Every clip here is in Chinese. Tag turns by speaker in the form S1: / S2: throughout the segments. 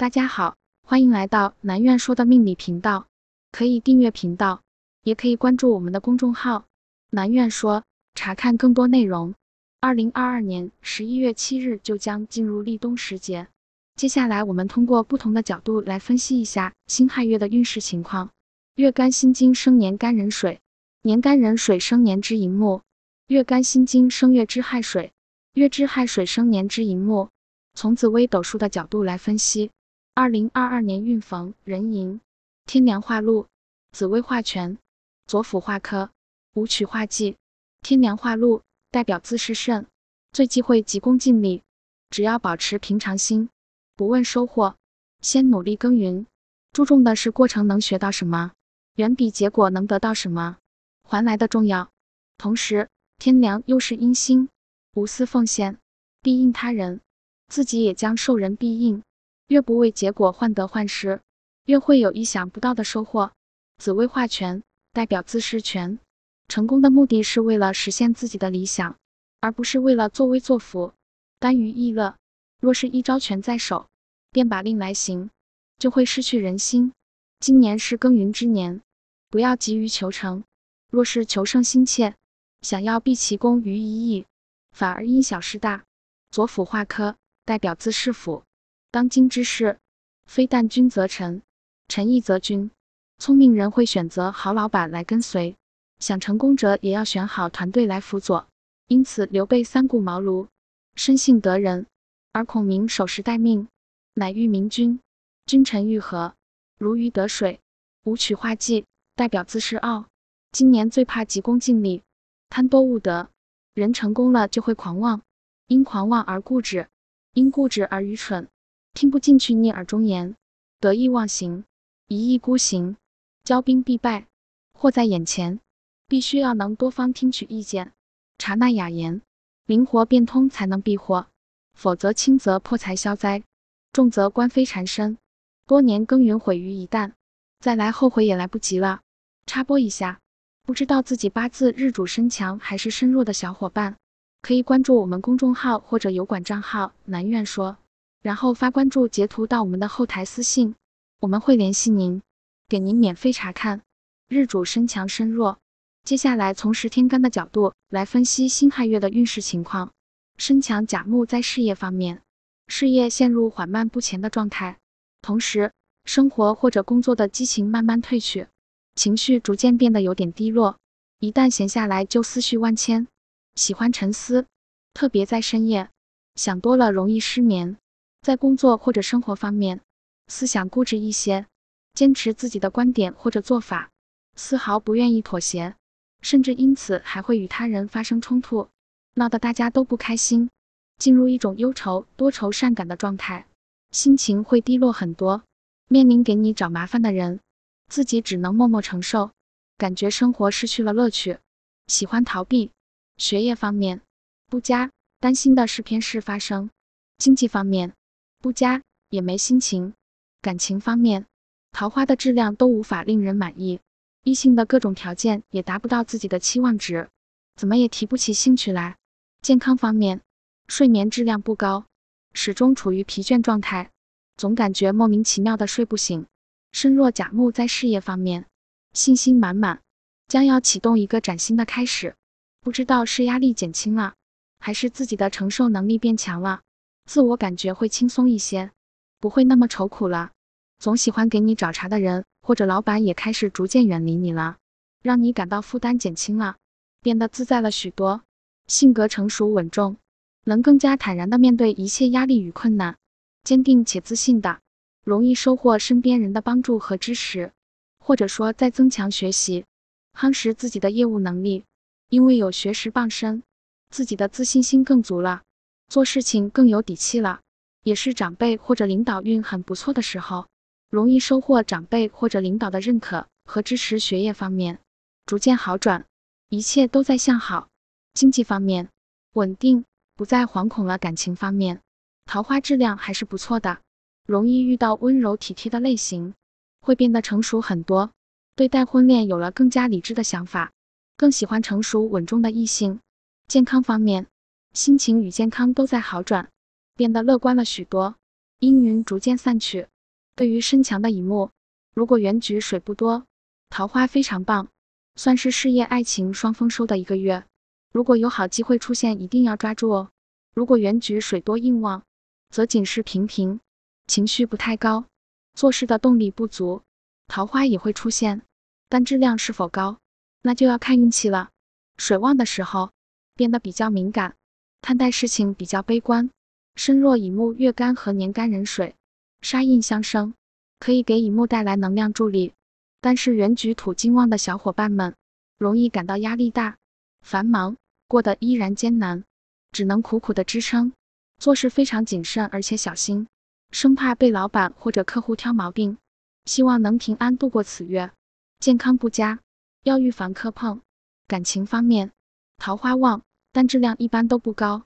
S1: 大家好，欢迎来到南苑说的命理频道，可以订阅频道，也可以关注我们的公众号南苑说，查看更多内容。二零二二年十一月七日就将进入立冬时节，接下来我们通过不同的角度来分析一下辛亥月的运势情况。月干辛金生年干壬水，年干壬水生年之寅木，月干辛金生月之亥水，月之亥水生年之寅木。从紫微斗数的角度来分析。二零二二年运逢壬寅，天梁化禄，紫薇化权，左辅化科，武曲化忌。天梁化禄代表自是甚，最忌讳急功近利。只要保持平常心，不问收获，先努力耕耘，注重的是过程能学到什么，远比结果能得到什么还来的重要。同时，天梁又是阴星，无私奉献，庇应他人，自己也将受人庇应。越不为结果患得患失，越会有意想不到的收获。紫薇化权代表自恃权，成功的目的是为了实现自己的理想，而不是为了作威作福、耽于逸乐。若是一朝权在手，便把令来行，就会失去人心。今年是耕耘之年，不要急于求成。若是求胜心切，想要毕其功于一役，反而因小失大。左辅化科代表自恃辅。当今之事，非但君则臣，臣亦则君。聪明人会选择好老板来跟随，想成功者也要选好团队来辅佐。因此，刘备三顾茅庐，深信得人；而孔明守时待命，乃欲明君。君臣愈合，如鱼得水。五曲化忌，代表自视傲。今年最怕急功近利、贪多误得。人成功了就会狂妄，因狂妄而固执，因固执而愚蠢。听不进去逆耳忠言，得意忘形，一意孤行，骄兵必败，祸在眼前，必须要能多方听取意见，察纳雅言，灵活变通，才能避祸。否则，轻则破财消灾，重则官非缠身，多年耕耘毁于一旦，再来后悔也来不及了。插播一下，不知道自己八字日主身强还是身弱的小伙伴，可以关注我们公众号或者油管账号南苑说。然后发关注截图到我们的后台私信，我们会联系您，给您免费查看。日主身强身弱，接下来从十天干的角度来分析辛亥月的运势情况。身强甲木在事业方面，事业陷入缓慢不前的状态，同时生活或者工作的激情慢慢褪去，情绪逐渐变得有点低落。一旦闲下来，就思绪万千，喜欢沉思，特别在深夜，想多了容易失眠。在工作或者生活方面，思想固执一些，坚持自己的观点或者做法，丝毫不愿意妥协，甚至因此还会与他人发生冲突，闹得大家都不开心，进入一种忧愁、多愁善感的状态，心情会低落很多。面临给你找麻烦的人，自己只能默默承受，感觉生活失去了乐趣，喜欢逃避。学业方面，不佳，担心的事偏事发生。经济方面。不佳，也没心情。感情方面，桃花的质量都无法令人满意，异性的各种条件也达不到自己的期望值，怎么也提不起兴趣来。健康方面，睡眠质量不高，始终处于疲倦状态，总感觉莫名其妙的睡不醒，身若甲木。在事业方面，信心满满，将要启动一个崭新的开始，不知道是压力减轻了，还是自己的承受能力变强了。自我感觉会轻松一些，不会那么愁苦了。总喜欢给你找茬的人或者老板也开始逐渐远离你了，让你感到负担减轻了，变得自在了许多。性格成熟稳重，能更加坦然地面对一切压力与困难，坚定且自信的，容易收获身边人的帮助和支持，或者说在增强学习，夯实自己的业务能力。因为有学识傍身，自己的自信心更足了。做事情更有底气了，也是长辈或者领导运很不错的时候，容易收获长辈或者领导的认可和支持。学业方面逐渐好转，一切都在向好。经济方面稳定，不再惶恐了。感情方面，桃花质量还是不错的，容易遇到温柔体贴的类型，会变得成熟很多。对待婚恋有了更加理智的想法，更喜欢成熟稳重的异性。健康方面。心情与健康都在好转，变得乐观了许多，阴云逐渐散去。对于身强的一木，如果原局水不多，桃花非常棒，算是事业爱情双丰收的一个月。如果有好机会出现，一定要抓住哦。如果原局水多硬旺，则警示平平，情绪不太高，做事的动力不足，桃花也会出现，但质量是否高，那就要看运气了。水旺的时候，变得比较敏感。看待事情比较悲观。身若乙木月干和年干壬水，杀印相生，可以给乙木带来能量助力。但是原局土金旺的小伙伴们，容易感到压力大、繁忙，过得依然艰难，只能苦苦的支撑。做事非常谨慎而且小心，生怕被老板或者客户挑毛病。希望能平安度过此月，健康不佳，要预防磕碰。感情方面，桃花旺。但质量一般都不高，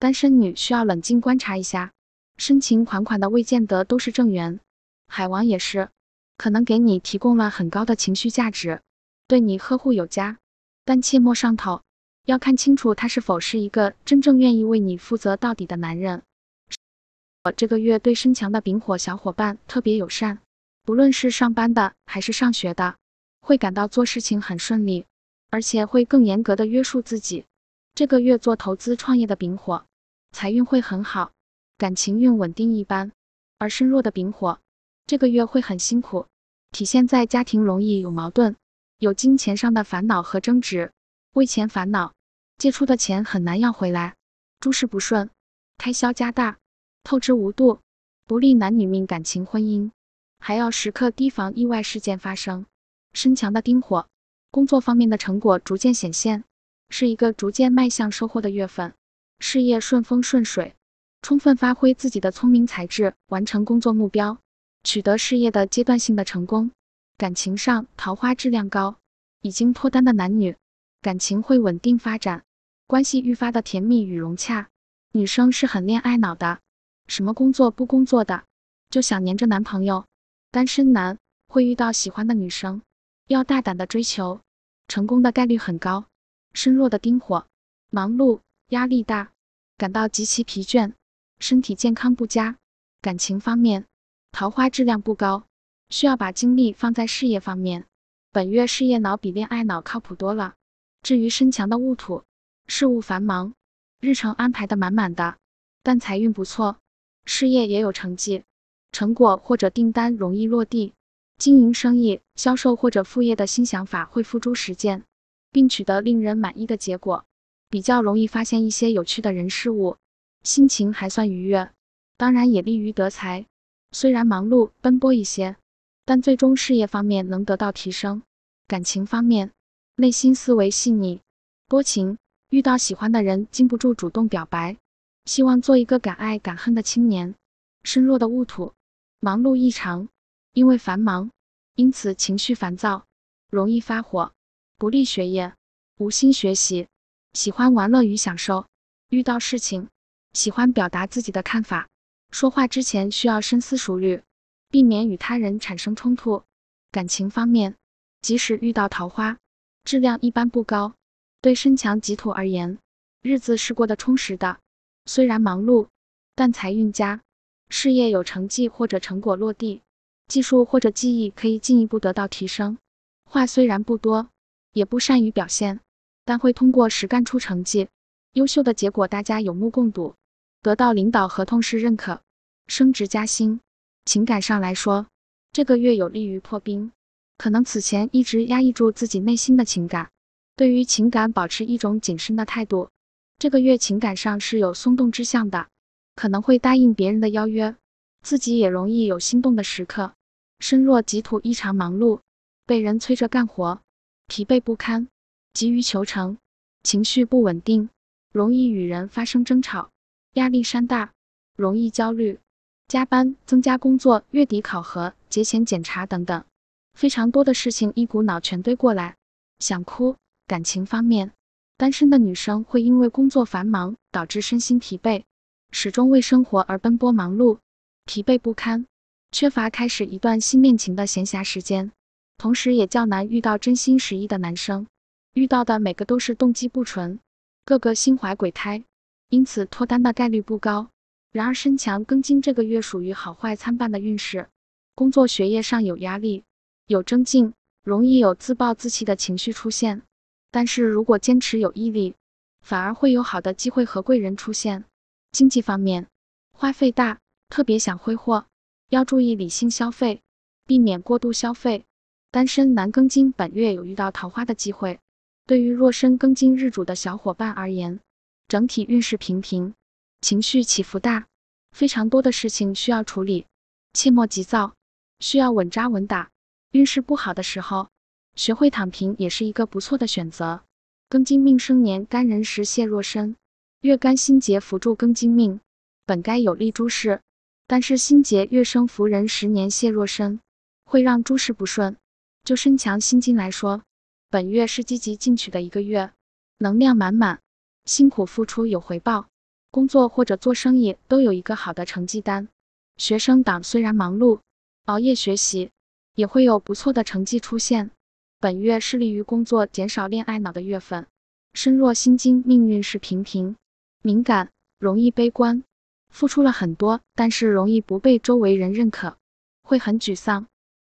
S1: 单身女需要冷静观察一下。深情款款的未见得都是正缘，海王也是，可能给你提供了很高的情绪价值，对你呵护有加。但切莫上头，要看清楚他是否是一个真正愿意为你负责到底的男人。我这个月对身强的丙火小伙伴特别友善，不论是上班的还是上学的，会感到做事情很顺利，而且会更严格的约束自己。这个月做投资创业的丙火，财运会很好，感情运稳定一般。而身弱的丙火，这个月会很辛苦，体现在家庭容易有矛盾，有金钱上的烦恼和争执，为钱烦恼，借出的钱很难要回来，诸事不顺，开销加大，透支无度，不利男女命感情婚姻，还要时刻提防意外事件发生。身强的丁火，工作方面的成果逐渐显现。是一个逐渐迈向收获的月份，事业顺风顺水，充分发挥自己的聪明才智，完成工作目标，取得事业的阶段性的成功。感情上桃花质量高，已经脱单的男女感情会稳定发展，关系愈发的甜蜜与融洽。女生是很恋爱脑的，什么工作不工作的，就想黏着男朋友。单身男会遇到喜欢的女生，要大胆的追求，成功的概率很高。身弱的丁火，忙碌，压力大，感到极其疲倦，身体健康不佳。感情方面，桃花质量不高，需要把精力放在事业方面。本月事业脑比恋爱脑靠谱多了。至于身强的戊土，事务繁忙，日程安排的满满的，但财运不错，事业也有成绩，成果或者订单容易落地。经营生意、销售或者副业的新想法会付诸实践。并取得令人满意的结果，比较容易发现一些有趣的人事物，心情还算愉悦。当然也利于得财，虽然忙碌奔波一些，但最终事业方面能得到提升。感情方面，内心思维细腻，多情，遇到喜欢的人，禁不住主动表白。希望做一个敢爱敢恨的青年。身弱的戊土，忙碌异常，因为繁忙，因此情绪烦躁，容易发火。不利学业，无心学习，喜欢玩乐与享受。遇到事情，喜欢表达自己的看法。说话之前需要深思熟虑，避免与他人产生冲突。感情方面，即使遇到桃花，质量一般不高。对身强吉土而言，日子是过得充实的。虽然忙碌，但财运佳，事业有成绩或者成果落地，技术或者技艺可以进一步得到提升。话虽然不多。也不善于表现，但会通过实干出成绩，优秀的结果大家有目共睹，得到领导和同事认可，升职加薪。情感上来说，这个月有利于破冰，可能此前一直压抑住自己内心的情感，对于情感保持一种谨慎的态度。这个月情感上是有松动之象的，可能会答应别人的邀约，自己也容易有心动的时刻。身若己土异常忙碌，被人催着干活。疲惫不堪，急于求成，情绪不稳定，容易与人发生争吵，压力山大，容易焦虑，加班，增加工作，月底考核，节前检查等等，非常多的事情一股脑全堆过来，想哭。感情方面，单身的女生会因为工作繁忙导致身心疲惫，始终为生活而奔波忙碌，疲惫不堪，缺乏开始一段新恋情的闲暇时间。同时，也较难遇到真心实意的男生，遇到的每个都是动机不纯，个个心怀鬼胎，因此脱单的概率不高。然而，身强庚金这个月属于好坏参半的运势，工作、学业上有压力，有增进，容易有自暴自弃的情绪出现。但是如果坚持有毅力，反而会有好的机会和贵人出现。经济方面，花费大，特别想挥霍，要注意理性消费，避免过度消费。单身男庚金本月有遇到桃花的机会，对于弱身庚金日主的小伙伴而言，整体运势平平，情绪起伏大，非常多的事情需要处理，切莫急躁，需要稳扎稳打。运势不好的时候，学会躺平也是一个不错的选择。庚金命生年干人时泄弱身，月干心结辅助庚金命，本该有利诸事，但是心结月生扶人十年泄弱身，会让诸事不顺。就身强心经来说，本月是积极进取的一个月，能量满满，辛苦付出有回报，工作或者做生意都有一个好的成绩单。学生党虽然忙碌，熬夜学习，也会有不错的成绩出现。本月是利于工作、减少恋爱脑的月份。身弱心经命运是平平，敏感，容易悲观，付出了很多，但是容易不被周围人认可，会很沮丧。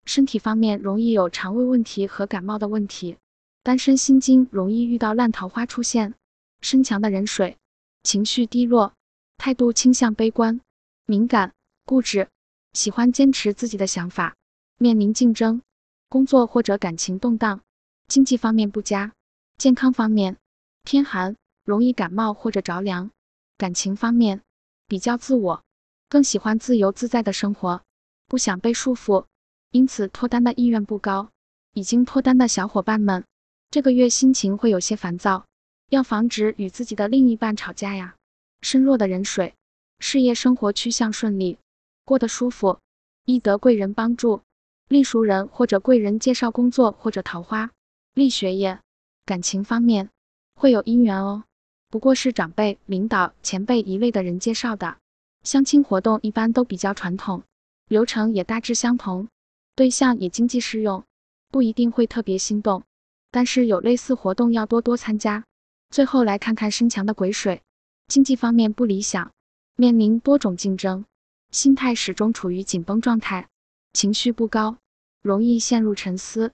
S1: 身体方面容易有肠胃问题和感冒的问题，单身心经容易遇到烂桃花出现，身强的人水，情绪低落，态度倾向悲观，敏感固执，喜欢坚持自己的想法，面临竞争、工作或者感情动荡，经济方面不佳，健康方面偏寒，容易感冒或者着凉，感情方面比较自我，更喜欢自由自在的生活，不想被束缚。因此，脱单的意愿不高。已经脱单的小伙伴们，这个月心情会有些烦躁，要防止与自己的另一半吵架呀。身弱的人水，事业生活趋向顺利，过得舒服，易得贵人帮助，利熟人或者贵人介绍工作或者桃花，利学业，感情方面会有姻缘哦。不过是长辈、领导、前辈一类的人介绍的。相亲活动一般都比较传统，流程也大致相同。对象也经济适用，不一定会特别心动，但是有类似活动要多多参加。最后来看看身强的癸水，经济方面不理想，面临多种竞争，心态始终处于紧绷状态，情绪不高，容易陷入沉思，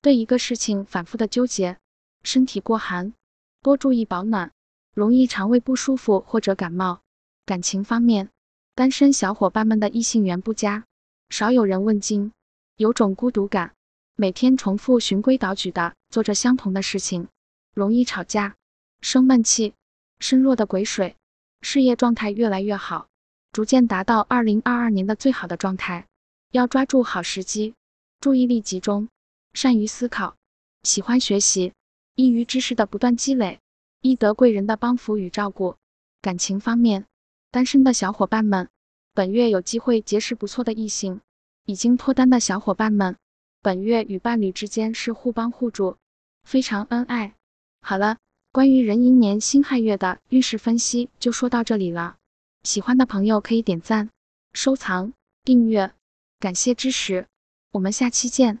S1: 对一个事情反复的纠结。身体过寒，多注意保暖，容易肠胃不舒服或者感冒。感情方面，单身小伙伴们的异性缘不佳，少有人问津。有种孤独感，每天重复循规蹈矩的做着相同的事情，容易吵架、生闷气。身弱的癸水，事业状态越来越好，逐渐达到二零二二年的最好的状态。要抓住好时机，注意力集中，善于思考，喜欢学习，易于知识的不断积累，易得贵人的帮扶与照顾。感情方面，单身的小伙伴们，本月有机会结识不错的异性。已经脱单的小伙伴们，本月与伴侣之间是互帮互助，非常恩爱。好了，关于壬寅年辛亥月的运势分析就说到这里了。喜欢的朋友可以点赞、收藏、订阅，感谢支持。我们下期见。